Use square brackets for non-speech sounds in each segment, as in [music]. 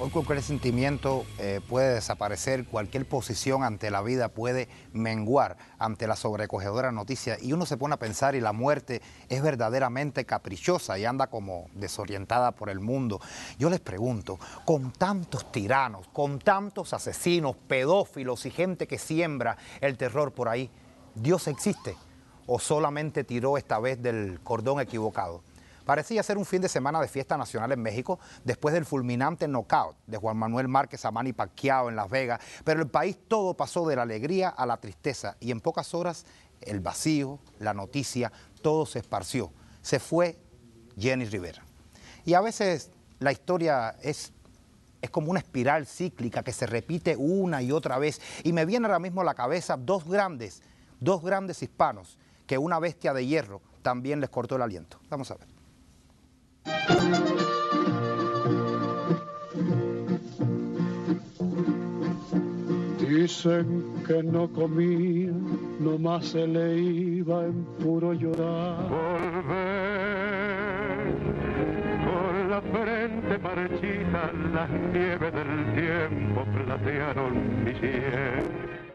Hoy cualquier sentimiento eh, puede desaparecer, cualquier posición ante la vida puede menguar ante la sobrecogedora noticia y uno se pone a pensar y la muerte es verdaderamente caprichosa y anda como desorientada por el mundo. Yo les pregunto, con tantos tiranos, con tantos asesinos, pedófilos y gente que siembra el terror por ahí, ¿Dios existe? ¿O solamente tiró esta vez del cordón equivocado? Parecía ser un fin de semana de fiesta nacional en México después del fulminante knockout de Juan Manuel Márquez a Manny Pacquiao en Las Vegas, pero el país todo pasó de la alegría a la tristeza y en pocas horas el vacío, la noticia, todo se esparció. Se fue Jenny Rivera. Y a veces la historia es es como una espiral cíclica que se repite una y otra vez. Y me viene ahora mismo a la cabeza dos grandes, dos grandes hispanos que una bestia de hierro también les cortó el aliento. Vamos a ver. Dicen que no comía, nomás se le iba en puro llorar. Volver con la frente marchita, las nieves del tiempo platearon mi cielo.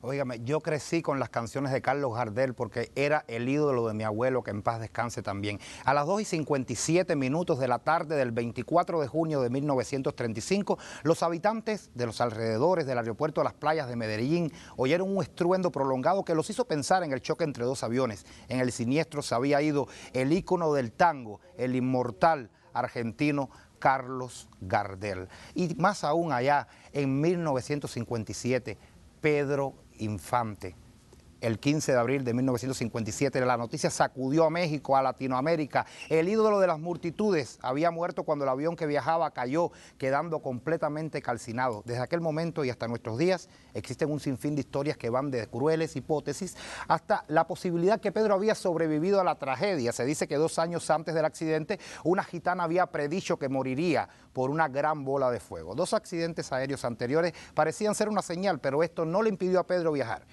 Óigame, yo crecí con las canciones de Carlos Gardel porque era el ídolo de mi abuelo, que en paz descanse también. A las 2 y 57 minutos de la tarde del 24 de junio de 1935, los habitantes de los alrededores del aeropuerto a las playas de Medellín oyeron un estruendo prolongado que los hizo pensar en el choque entre dos aviones. En el siniestro se había ido el ícono del tango, el inmortal argentino Carlos Gardel. Y más aún allá, en 1957, Pedro Infante el 15 de abril de 1957. La noticia sacudió a México, a Latinoamérica. El ídolo de las multitudes había muerto cuando el avión que viajaba cayó, quedando completamente calcinado. Desde aquel momento y hasta nuestros días existen un sinfín de historias que van de crueles hipótesis hasta la posibilidad que Pedro había sobrevivido a la tragedia. Se dice que dos años antes del accidente, una gitana había predicho que moriría por una gran bola de fuego. Dos accidentes aéreos anteriores parecían ser una señal, pero esto no le impidió a Pedro viajar.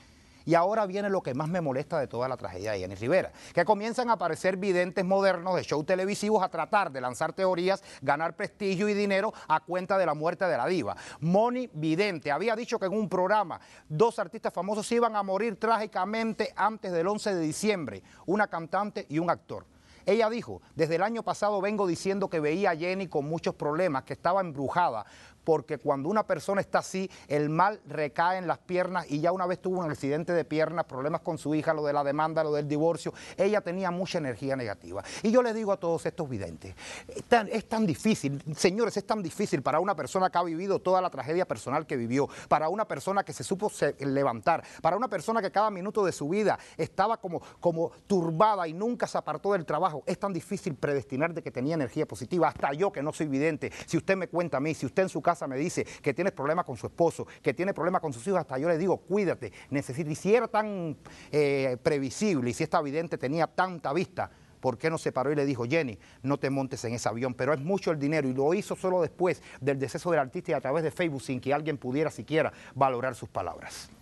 Y ahora viene lo que más me molesta de toda la tragedia de Jenny Rivera, que comienzan a aparecer videntes modernos de show televisivos a tratar de lanzar teorías, ganar prestigio y dinero a cuenta de la muerte de la diva. Moni Vidente había dicho que en un programa dos artistas famosos iban a morir trágicamente antes del 11 de diciembre, una cantante y un actor. Ella dijo, desde el año pasado vengo diciendo que veía a Jenny con muchos problemas, que estaba embrujada, porque cuando una persona está así, el mal recae en las piernas y ya una vez tuvo un accidente de piernas, problemas con su hija, lo de la demanda, lo del divorcio, ella tenía mucha energía negativa. Y yo le digo a todos estos videntes, es tan, difícil, señores, es tan difícil para una persona que ha vivido toda la tragedia personal que vivió, para una persona que se supo levantar, para una persona que cada minuto de su vida estaba como, como turbada y nunca se apartó del trabajo, es tan difícil predestinar de que tenía energía positiva. Hasta yo que no soy vidente, si usted me cuenta a mí, si usted en su casa me dice que tiene problemas con su esposo, que tiene problemas con sus hijos, hasta yo le digo, cuídate, necesito. Y si era tan eh, previsible y si esta vidente tenía tanta vista, ¿por qué no se paró y le dijo, Jenny, no te montes en ese avión? Pero es mucho el dinero y lo hizo solo después del deceso del artista y a través de Facebook sin que alguien pudiera siquiera valorar sus palabras. [sighs]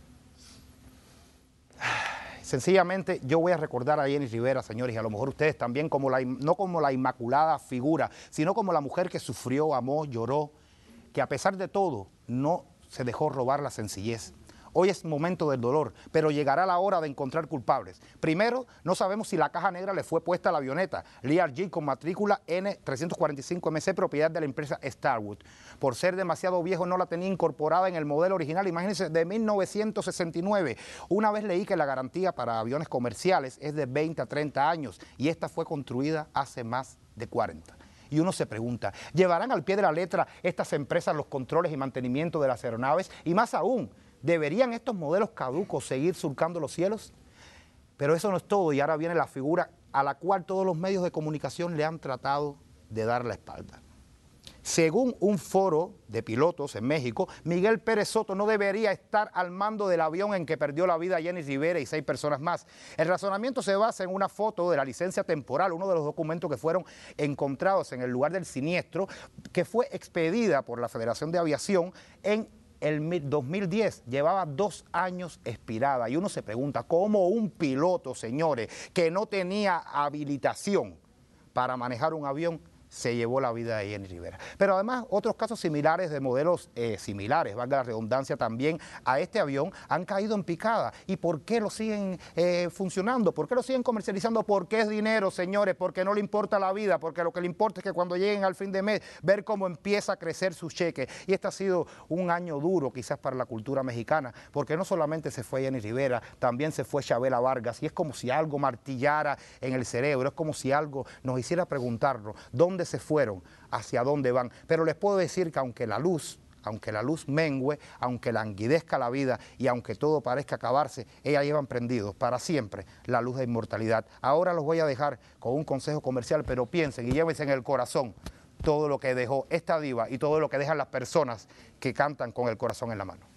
Sencillamente yo voy a recordar a Jenny Rivera, señores, y a lo mejor ustedes también, como la, no como la inmaculada figura, sino como la mujer que sufrió, amó, lloró, que a pesar de todo no se dejó robar la sencillez. Hoy es momento del dolor, pero llegará la hora de encontrar culpables. Primero, no sabemos si la caja negra le fue puesta a la avioneta LRG con matrícula N345MC, propiedad de la empresa Starwood. Por ser demasiado viejo, no la tenía incorporada en el modelo original, imagínense, de 1969. Una vez leí que la garantía para aviones comerciales es de 20 a 30 años y esta fue construida hace más de 40. Y uno se pregunta, ¿llevarán al pie de la letra estas empresas los controles y mantenimiento de las aeronaves? Y más aún, ¿deberían estos modelos caducos seguir surcando los cielos? Pero eso no es todo y ahora viene la figura a la cual todos los medios de comunicación le han tratado de dar la espalda. Según un foro de pilotos en México, Miguel Pérez Soto no debería estar al mando del avión en que perdió la vida Jenny Rivera y seis personas más. El razonamiento se basa en una foto de la licencia temporal, uno de los documentos que fueron encontrados en el lugar del siniestro, que fue expedida por la Federación de Aviación en el 2010 llevaba dos años expirada y uno se pregunta cómo un piloto, señores, que no tenía habilitación para manejar un avión se llevó la vida de Jenny Rivera. Pero además otros casos similares de modelos eh, similares, valga la redundancia también, a este avión han caído en picada. ¿Y por qué lo siguen eh, funcionando? ¿Por qué lo siguen comercializando? ¿Por qué es dinero, señores, ¿Por qué no le importa la vida, porque lo que le importa es que cuando lleguen al fin de mes, ver cómo empieza a crecer su cheque Y este ha sido un año duro quizás para la cultura mexicana, porque no solamente se fue Jenny Rivera, también se fue Chabela Vargas. Y es como si algo martillara en el cerebro, es como si algo nos hiciera preguntarnos, ¿dónde se fueron, hacia dónde van. Pero les puedo decir que aunque la luz, aunque la luz mengüe, aunque languidezca la vida y aunque todo parezca acabarse, ellas llevan prendidos para siempre la luz de inmortalidad. Ahora los voy a dejar con un consejo comercial, pero piensen y llévense en el corazón todo lo que dejó esta diva y todo lo que dejan las personas que cantan con el corazón en la mano.